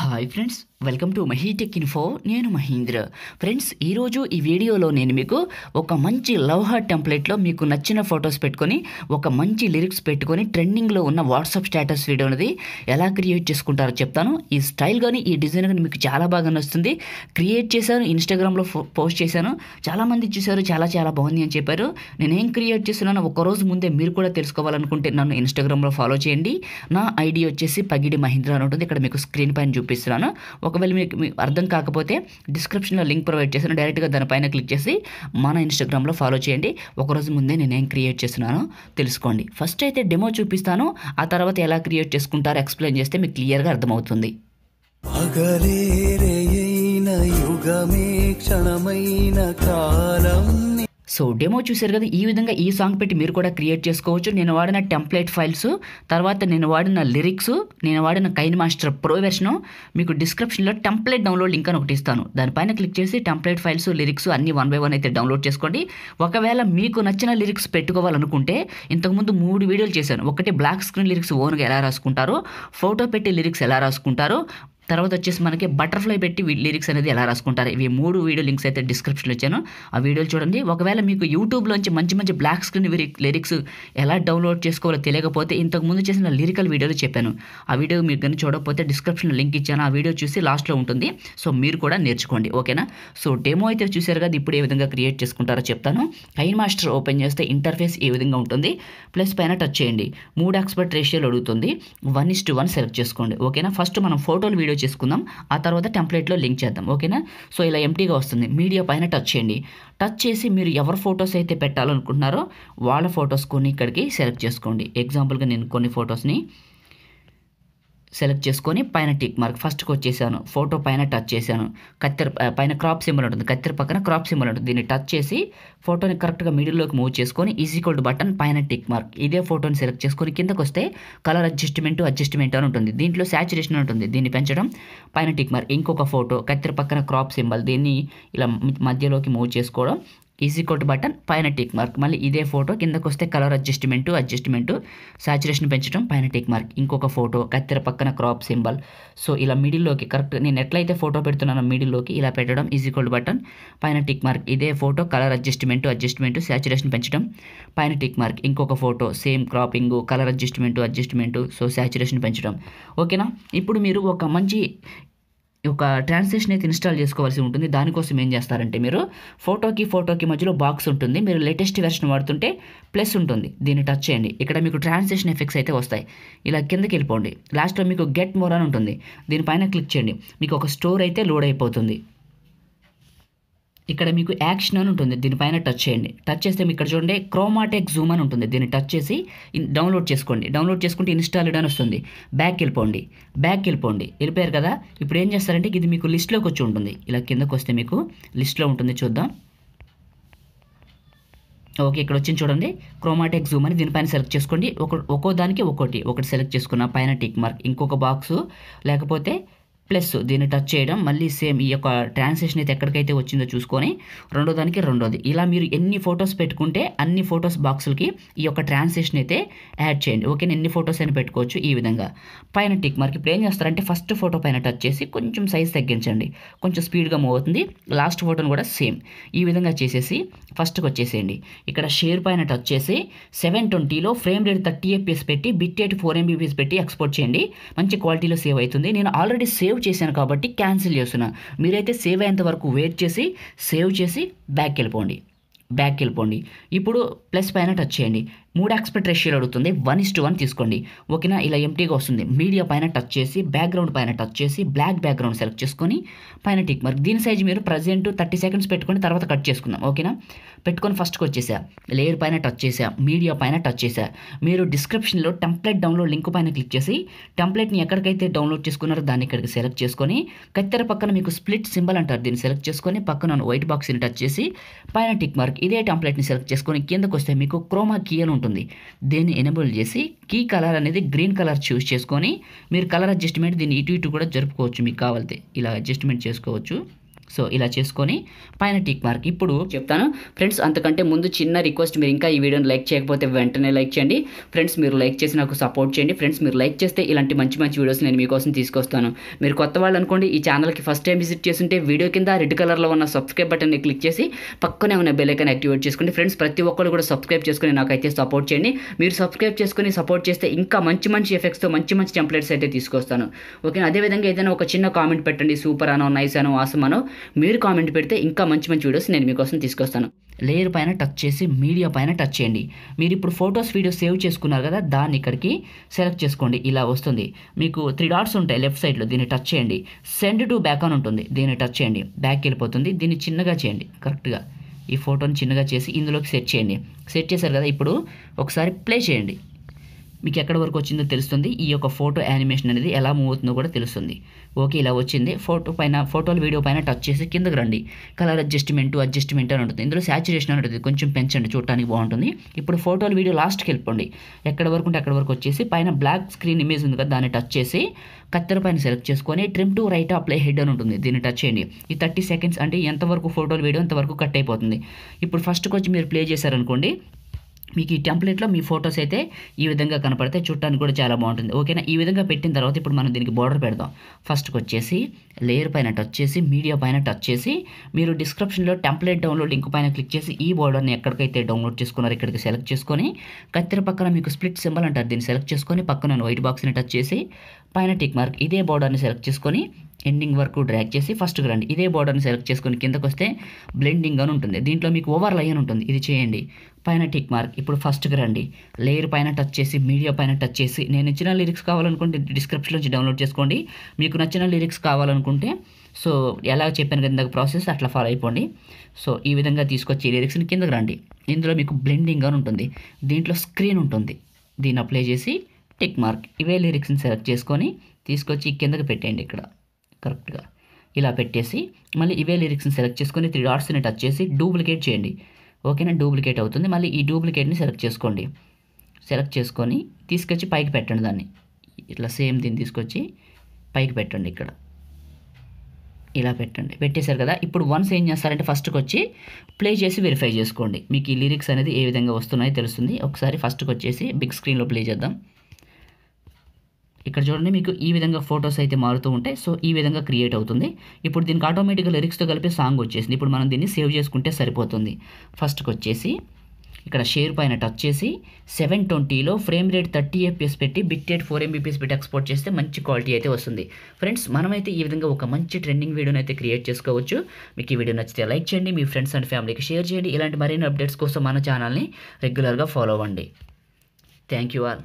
hi friends welcome to Mahitech info నేను Mahindra friends ఈరోజు ఈ వీడియోలో నేను మీకు ఒక మంచి లవ్ హార్ట్ టెంప్లెట్లో మీకు నచ్చిన ఫొటోస్ పెట్టుకొని ఒక మంచి లిరిక్స్ పెట్టుకొని ట్రెండింగ్లో ఉన్న వాట్సాప్ స్టేటస్ వీడియో అనేది ఎలా క్రియేట్ చేసుకుంటారో చెప్తాను ఈ స్టైల్ కానీ ఈ డిజైన్ కానీ మీకు చాలా బాగా నచ్చుతుంది క్రియేట్ చేశాను ఇన్స్టాగ్రామ్లో పోస్ట్ చేశాను చాలామంది చూశారు చాలా చాలా బాగుంది అని చెప్పారు నేనేం క్రియేట్ చేస్తున్నానో ఒకరోజు ముందే మీరు కూడా తెలుసుకోవాలనుకుంటే నన్ను ఇన్స్టాగ్రామ్లో ఫాలో చేయండి నా ఐడి వచ్చేసి పగిడి మహీంద్ర అని ఉంటుంది ఇక్కడ మీకు స్క్రీన్ పైన చూపిస్తున్నాను ఒకవేళ మీకు అర్థం కాకపోతే డిస్క్రిప్షన్లో లింక్ ప్రొవైడ్ చేస్తాను డైరెక్ట్గా దానిపైన క్లిక్ చేసి మన ఇన్స్టాగ్రామ్లో ఫాలో చేయండి ఒకరోజు ముందే నేనేం క్రియేట్ చేస్తున్నాను తెలుసుకోండి ఫస్ట్ అయితే డెమో చూపిస్తాను ఆ తర్వాత ఎలా క్రియేట్ చేసుకుంటారో ఎక్స్ప్లెయిన్ చేస్తే మీకు క్లియర్గా అర్థమవుతుంది యుగమే క్షణమైన కాలం సో డెమో చూశారు కదా ఈ విధంగా ఈ సాంగ్ పెట్టి మీరు కూడా క్రియేట్ చేసుకోవచ్చు నేను వాడిన టెంప్లెట్ ఫైల్స్ తర్వాత నేను వాడిన లిరిక్స్ నేను వాడిన కైన్ మాస్టర్ ప్రో వెర్షన్ మీకు డిస్క్రిప్షన్లో టెంప్లెట్ డౌన్లోడ్ లింక్ అని ఒకటి ఇస్తాను దానిపైన క్లిక్ చేసి టెంప్లెట్ ఫైల్స్ లిరిక్స్ అన్ని వన్ బై వన్ అయితే డౌన్లోడ్ చేసుకోండి ఒకవేళ మీకు నచ్చిన లిరిక్స్ పెట్టుకోవాలనుకుంటే ఇంతకుముందు మూడు వీడియోలు చేశాను ఒకటి బ్లాక్ స్క్రీన్ లిరిక్స్ ఓన్గా ఎలా రాసుకుంటారు ఫోటో పెట్టి లిరిక్స్ ఎలా రాసుకుంటారు తర్వాత వచ్చేసి మనకి బటర్ఫ్లై పెట్టి లిరిక్స్ అనేది ఎలా రాసుకుంటారు ఇవి మూడు వీడియో లింక్స్ అయితే డిస్క్రిప్షన్లో ఇచ్చాను ఆ వీడియోలు చూడండి ఒకవేళ మీకు యూట్యూబ్లోంచి మంచి మంచి బ్లాక్ స్క్రీన్ లిరిక్స్ ఎలా డౌన్లోడ్ చేసుకోవాలో తెలియకపోతే ఇంతకు ముందు చేసిన లిరికల్ వీడియోలు చెప్పాను ఆ వీడియో మీరు కానీ చూడకపోతే డిస్క్రిప్షన్లో లింక్ ఇచ్చాను ఆ వీడియో చూసి లాస్ట్లో ఉంటుంది సో మీరు కూడా నేర్చుకోండి ఓకేనా సో డెమో అయితే చూసారు కదా ఇప్పుడు ఏ విధంగా క్రియేట్ చేసుకుంటారో చెప్తాను కైన్ మాస్టర్ ఓపెన్ చేస్తే ఇంటర్ఫేస్ ఏ విధంగా ఉంటుంది ప్లస్ పైన టచ్ చేయండి మూడు ఎక్స్పర్ట్ రేషియోలు అడుగుతుంది one is to one select చేసుకోండి ఓకేనా ఫస్ట్ మనం ఫోటోలు వీడియో చేసుకుందాం ఆ తర్వాత టెంప్లెట్లో లింక్ చేద్దాం ఓకేనా సో ఇలా ఎంటీగా వస్తుంది మీడియా పైన టచ్ చేయండి టచ్ చేసి మీరు ఎవరు ఫొటోస్ అయితే పెట్టాలనుకుంటున్నారో వాళ్ళ ఫొటోస్ కొన్ని ఇక్కడికి సెలెక్ట్ చేసుకోండి ఎగ్జాంపుల్గా నేను కొన్ని ఫొటోస్ని సెలెక్ట్ చేసుకొని పైన టిక్ మార్క్ ఫస్ట్కి వచ్చేసాను ఫోటో పైన టచ్ చేశాను కత్తెర పైన క్రాప్ సింబల్ ఉంటుంది కత్తెర పక్కన క్రాప్ సింబల్ ఉంటుంది దీన్ని టచ్ చేసి ఫోటోని కరెక్ట్గా మిడిల్లోకి మూవ్ చేసుకొని ఈజీకోల్డ్ బటన్ పైన టిక్ మార్క్ ఇదే ఫోటోని సెలెక్ట్ చేసుకొని కిందకు వస్తే కలర్ అడ్జస్ట్మెంట్ అడ్జస్ట్మెంట్ అని ఉంటుంది దీంట్లో శాచురేషన్ ఉంటుంది దీన్ని పెంచడం పైన టిక్ మార్క్ ఇంకొక ఫోటో కత్తెర పక్కన క్రాప్ సింబల్ దీన్ని ఇలా మధ్యలోకి మూవ్ చేసుకోవడం ఈజీ కోట్ బటన్ పైన టిక్ మార్క్ మళ్ళీ ఇదే ఫోటో కిందకు వస్తే కలర్ అడ్జస్ట్మెంట్ అడ్జస్ట్మెంట్ సాచురేషన్ పెంచడం పైన టిక్ మార్క్ ఇంకొక ఫోటో కత్తెర పక్కన క్రాప్ సింబల్ సో ఇలా మిడిల్లోకి కరెక్ట్ నేను ఎట్లయితే ఫోటో పెడుతున్నానో మిడిల్లోకి ఇలా పెట్టడం ఈజీ కోట్ బటన్ పైన టిక్ మార్క్ ఇదే photo colour adjustment adjustment saturation పెంచడం పైన టిక్ మార్క్ ఇంకొక photo same cropping colour adjustment adjustment so saturation పెంచడం ఓకేనా ఇప్పుడు మీరు ఒక మంచి ఒక ట్రాన్స్లేషన్ అయితే ఇన్స్టాల్ చేసుకోవాల్సి ఉంటుంది దానికోసం ఏం చేస్తారంటే మీరు ఫోటోకి ఫోటోకి మధ్యలో బాక్స్ ఉంటుంది మీరు లేటెస్ట్ వెర్షన్ వాడుతుంటే ప్లస్ ఉంటుంది దీన్ని టచ్ చేయండి ఇక్కడ మీకు ట్రాన్స్లేషన్ ఎఫెక్ట్స్ అయితే వస్తాయి ఇలా కిందకి వెళ్ళిపోండి లాస్ట్లో మీకు గెట్ మోర్ అని ఉంటుంది దీనిపైన క్లిక్ చేయండి మీకు ఒక స్టోర్ అయితే లోడ్ అయిపోతుంది ఇక్కడ మీకు యాక్షన్ అని ఉంటుంది దీనిపైన టచ్ చేయండి టచ్ చేస్తే మీకు ఇక్కడ చూడండి క్రోమాటెక్ జూమ్ అని ఉంటుంది దీన్ని టచ్ చేసి డౌన్లోడ్ చేసుకోండి డౌన్లోడ్ చేసుకుంటే ఇన్స్టాల్ అని వస్తుంది బ్యాక్ వెళ్ళిపోండి బ్యాక్ వెళ్ళిపోండి వెళ్ళిపోయారు కదా ఇప్పుడు ఏం చేస్తారంటే ఇది మీకు లిస్ట్లోకి వచ్చి ఉంటుంది ఇలా కిందకు వస్తే మీకు లిస్ట్లో ఉంటుంది చూద్దాం ఓకే ఇక్కడ వచ్చింది చూడండి క్రోమాటెక్ జూమ్ అని దీనిపైన సెలెక్ట్ చేసుకోండి ఒక ఒక్కో దానికి ఒక్కోటి ఒకటి సెలెక్ట్ చేసుకున్న పైన టిక్ మార్క్ ఇంకొక బాక్సు లేకపోతే ప్లస్ దీన్ని టచ్ చేయడం మళ్ళీ సేమ్ ఈ యొక్క ట్రాన్సాక్షన్ అయితే ఎక్కడికైతే వచ్చిందో చూసుకొని రెండో దానికి రెండోది ఇలా మీరు ఎన్ని ఫొటోస్ పెట్టుకుంటే అన్ని ఫొటోస్ బాక్సులకి ఈ యొక్క ట్రాన్సాక్షన్ అయితే యాడ్ చేయండి ఓకే ఎన్ని ఫొటోస్ అయినా పెట్టుకోవచ్చు ఈ విధంగా పైన టిక్ మార్క్ ఇప్పుడు ఏం చేస్తారంటే ఫస్ట్ ఫోటో పైన టచ్ చేసి కొంచెం సైజ్ తగ్గించండి కొంచెం స్పీడ్గా మూవ్ అవుతుంది లాస్ట్ ఫోటోని కూడా సేమ్ ఈ విధంగా చేసేసి ఫస్ట్కి వచ్చేసేయండి ఇక్కడ షేర్ పైన టచ్ చేసి సెవెన్ ట్వంటీలో ఫ్రేమ్ రేట్ థర్టీ ఎఫ్పీఎస్ పెట్టి బిట్ ఎయిట్ ఫోర్ ఎంబీపీఎస్ పెట్టి ఎక్స్పోర్ట్ చేయండి మంచి క్వాలిటీలో సేవ్ అవుతుంది నేను ఆల్రెడీ సేవ్ చేశాను కాబట్టి క్యాన్సిల్ చేస్తున్నా మీరైతే సేవ్ అయ్యేంత వరకు వెయిట్ చేసి సేవ్ చేసి బ్యాక్ వెళ్ళిపోండి బ్యాక్ వెళ్ళిపోండి ఇప్పుడు ప్లస్ పైన టచ్ చేయండి మూడు ఎక్స్పెక్ట్ రేషియోలు అడుగుతుంది వన్ ఇస్ టు వన్ తీసుకోండి ఓకేనా ఇలా ఎంటీగా వస్తుంది మీడియా పైన టచ్ చేసి బ్యాక్గ్రౌండ్ పైన టచ్ చేసి బ్లాక్ బ్యాక్గ్రౌండ్ సెలెక్ట్ చేసుకొని పైన టిక్ మార్క్ దీని సైజ్ మీరు ప్రజెంట్ థర్టీ సెకండ్స్ పెట్టుకొని తర్వాత కట్ చేసుకుందాం ఓకేనా పెట్టుకొని ఫస్ట్కి వచ్చేసా లేయర్ పైన టచ్ చేసా మీడియా పైన టచ్ చేసా మీరు డిస్క్రిప్షన్లో టెంప్లెట్ డౌన్లోడ్ లింక్ పైన క్లిక్ చేసి టెంప్లెట్ని ఎక్కడికైతే డౌన్లోడ్ చేసుకున్నారో దాన్ని ఇక్కడికి సెలెక్ట్ చేసుకొని కత్తెర పక్కన మీకు స్ప్లిట్ సింబల్ అంటారు దీన్ని సెలెక్ట్ చేసుకొని పక్కన వైట్ బాక్స్ని టచ్ చేసి పైన టిక్ మార్క్ ఇదే టెంప్లెట్ని సెలెక్ట్ చేసుకొని కిందకు వస్తే మీకు క్రోమా కీ అని ఉంటుంది దీన్ని ఎనేబుల్ చేసి కీ కలర్ అనేది గ్రీన్ కలర్ చూస్ చేసుకొని మీరు కలర్ అడ్జస్ట్మెంట్ దీన్ని ఇటు ఇటు కూడా జరుపుకోవచ్చు మీకు కావాలి ఇలా అడ్జస్ట్మెంట్ చేసుకోవచ్చు సో ఇలా చేసుకొని పైన టిక్ మార్క్ ఇప్పుడు చెప్తాను ఫ్రెండ్స్ అంతకంటే ముందు చిన్న రిక్వెస్ట్ మీరు ఇంకా ఈ వీడియోని లైక్ చేయకపోతే వెంటనే లైక్ చేయండి ఫ్రెండ్స్ మీరు లైక్ చేసి నాకు సపోర్ట్ చేయండి ఫ్రెండ్స్ మీరు లైక్ చేస్తే ఇలాంటి మంచి మంచి వీడియోస్ నేను మీకోసం తీసుకొస్తాను మీరు కొత్త వాళ్ళు అనుకోండి ఈ ఛానల్కి ఫస్ట్ టైం విజిట్ చేస్తుంటే వీడియో కింద రెడ్ కలర్లో ఉన్న సబ్స్క్రైబ్ బటన్ని క్లిక్ చేసి పక్కనే ఉన్న బెల్లైకన్ యాక్టివేట్ చేసుకోండి ఫ్రెండ్స్ ప్రతి ఒక్కరు కూడా సబ్స్క్రైబ్ చేసుకుని నాకైతే సపోర్ట్ చేయండి మీరు సబ్స్క్రైబ్ చేసుకుని సపోర్ట్ చేస్తే ఇంకా మంచి మంచి ఎఫెక్ట్స్తో మంచి మంచి టెంప్లెట్స్ అయితే తీసుకొస్తాను ఓకే అదేవిధంగా ఏదైనా ఒక చిన్న కామెంట్ పెట్టండి సూపర్ అనో నైస్ అనో ఆసమ్ అనో మీరు కామెంట్ పెడితే ఇంకా మంచి మంచి వీడియోస్ నేను మీకోసం తీసుకొస్తాను లేయర్ పైన టచ్ చేసి మీడియా పైన టచ్ చేయండి మీరు ఇప్పుడు ఫొటోస్ వీడియోస్ సేవ్ చేసుకున్నారు కదా దాన్ని ఇక్కడికి సెలెక్ట్ చేసుకోండి ఇలా వస్తుంది మీకు త్రీ డాట్స్ ఉంటాయి లెఫ్ట్ సైడ్లో దీన్ని టచ్ చేయండి సెండ్ టు బ్యాక్ అని ఉంటుంది దీన్ని టచ్ చేయండి బ్యాక్ వెళ్ళిపోతుంది దీన్ని చిన్నగా చేయండి కరెక్ట్గా ఈ ఫోటోని చిన్నగా చేసి ఇందులోకి సెట్ చేయండి సెట్ చేశారు కదా ఇప్పుడు ఒకసారి ప్లే చేయండి మీకు ఎక్కడ వరకు వచ్చిందో తెలుస్తుంది ఈ యొక్క ఫోటో యానిమేషన్ అనేది ఎలా మూవ్ అవుతుందో కూడా తెలుస్తుంది ఓకే ఇలా వచ్చింది ఫోటో పైన ఫోటోలు వీడియో పైన టచ్ చేసి కిందకి రండి కలర్ అడ్జస్ట్మెంట్ అడ్జస్ట్మెంట్ అని ఉంటుంది ఇందులో సాచురేషన్ అని ఉంటుంది కొంచెం పెంచండి చూడటానికి బాగుంటుంది ఇప్పుడు ఫోటోలు వీడియో లాస్ట్కి వెళ్ళిపోండి ఎక్కడ వరకు ఉంటే అక్కడ వరకు వచ్చేసి పైన బ్లాక్ స్క్రీన్ ఇమేజ్ ఉంది కదా దాన్ని టచ్ చేసి కత్తెర పైన సెలెక్ట్ చేసుకొని trim to right apply head అని ఉంటుంది దీన్ని టచ్ చేయండి ఈ థర్టీ సెకండ్స్ అంటే ఎంతవరకు ఫోటోలు వీడియో అంతవరకు కట్ అయిపోతుంది ఇప్పుడు ఫస్ట్కి వచ్చి మీరు ప్లే చేశారనుకోండి మీకు ఈ టెంప్లెట్లో మీ ఫొటోస్ అయితే ఈ విధంగా కనపడితే చుట్టానికి కూడా చాలా బాగుంటుంది ఓకేనా ఈ విధంగా పెట్టిన తర్వాత ఇప్పుడు మనం దీనికి బార్డర్ పెడదాం ఫస్ట్కి వచ్చేసి లేయర్ పైన టచ్ చేసి మీడియా పైన టచ్ చేసి మీరు డిస్క్రిప్షన్లో టెంప్లెట్ డౌన్లోడ్ లింక్ పైన క్లిక్ చేసి ఈ బార్డర్ని ఎక్కడికైతే డౌన్లోడ్ చేసుకున్నారో ఇక్కడికి సెలెక్ట్ చేసుకొని కత్తిర పక్కన మీకు స్ప్లిట్ సింబల్ అంటారు దీన్ని సెలెక్ట్ చేసుకొని పక్కన వైట్ బాక్స్ని టచ్ చేసి పైన టిక్ మార్క్ ఇదే బార్డర్ని సెలెక్ట్ చేసుకొని ఎండింగ్ వరకు డ్రాక్ చేసి ఫస్ట్కి రండి ఇదే బార్డర్ని సెలెక్ట్ చేసుకుని కిందకు వస్తే బ్లెండింగ్ అని ఉంటుంది దీంట్లో మీకు ఓవర్ లైన్ ఉంటుంది ఇది చేయండి పైన టిక్ మార్క్ ఇప్పుడు ఫస్ట్కి రండి లేయర్ పైన టచ్ చేసి మీడియా పైన టచ్ చేసి నేను ఇచ్చిన లిరిక్స్ కావాలనుకుంటే డిస్క్రిప్షన్ నుంచి డౌన్లోడ్ చేసుకోండి మీకు నచ్చిన లిరిక్స్ కావాలనుకుంటే సో ఎలా చెప్పాను కింద ప్రాసెస్ అట్లా ఫాలో అయిపోండి సో ఈ విధంగా తీసుకొచ్చి లిరిక్స్ని కిందకు రండి ఇందులో మీకు బ్లెండింగ్ అని ఉంటుంది దీంట్లో స్క్రీన్ ఉంటుంది దీన్ని అప్లై చేసి టిక్ మార్క్ ఇవే లిరిక్స్ని సెలెక్ట్ చేసుకొని తీసుకొచ్చి కిందకు పెట్టేయండి ఇక్కడ కరెక్ట్గా ఇలా పెట్టేసి మళ్ళీ ఇవే లిరిక్స్ని సెలెక్ట్ చేసుకొని త్రీ డాట్స్ని టచ్ చేసి డూప్లికేట్ చేయండి ఓకేనా డూప్లికేట్ అవుతుంది మళ్ళీ ఈ డూప్లికేట్ని సెలెక్ట్ చేసుకోండి సెలెక్ట్ చేసుకొని తీసుకొచ్చి పైకి పెట్టండి దాన్ని ఇట్లా సేమ్ దీన్ని తీసుకొచ్చి పైకి పెట్టండి ఇక్కడ ఇలా పెట్టండి పెట్టేశారు కదా ఇప్పుడు వన్స్ ఏం చేస్తారంటే ఫస్ట్కి వచ్చి ప్లే చేసి వెరిఫై చేసుకోండి మీకు ఈ లిరిక్స్ అనేది ఏ విధంగా వస్తున్నాయో తెలుస్తుంది ఒకసారి ఫస్ట్కి వచ్చేసి బిగ్ స్క్రీన్లో ప్లే చేద్దాం ఇక్కడ చూడండి మీకు ఈ విధంగా ఫొటోస్ అయితే మారుతూ ఉంటాయి సో ఈ విధంగా క్రియేట్ అవుతుంది ఇప్పుడు దీనికి ఆటోమేటిక్గా లిరిక్స్తో కలిపి సాంగ్ వచ్చేసింది ఇప్పుడు మనం దీన్ని సేవ్ చేసుకుంటే సరిపోతుంది ఫస్ట్కి వచ్చేసి ఇక్కడ షేర్ పైన టచ్ చేసి సెవెన్ ట్వంటీలో ఫ్రేమ్ రేట్ థర్టీ ఎఫ్పిఎస్ పెట్టి బిట్ రేట్ ఫోర్ ఎంబీపీఎస్ పెట్టి ఎక్స్పోర్ట్ చేస్తే మంచి క్వాలిటీ అయితే వస్తుంది ఫ్రెండ్స్ మనమైతే ఈ విధంగా ఒక మంచి ట్రెండింగ్ వీడియోని అయితే క్రియేట్ చేసుకోవచ్చు మీకు ఈ వీడియో నచ్చితే లైక్ చేయండి మీ ఫ్రెండ్స్ అండ్ ఫ్యామిలీకి షేర్ చేయండి ఇలాంటి మరిన్ని అప్డేట్స్ కోసం మన ఛానల్ని రెగ్యులర్గా ఫాలో అవ్వండి థ్యాంక్ యూ ఆల్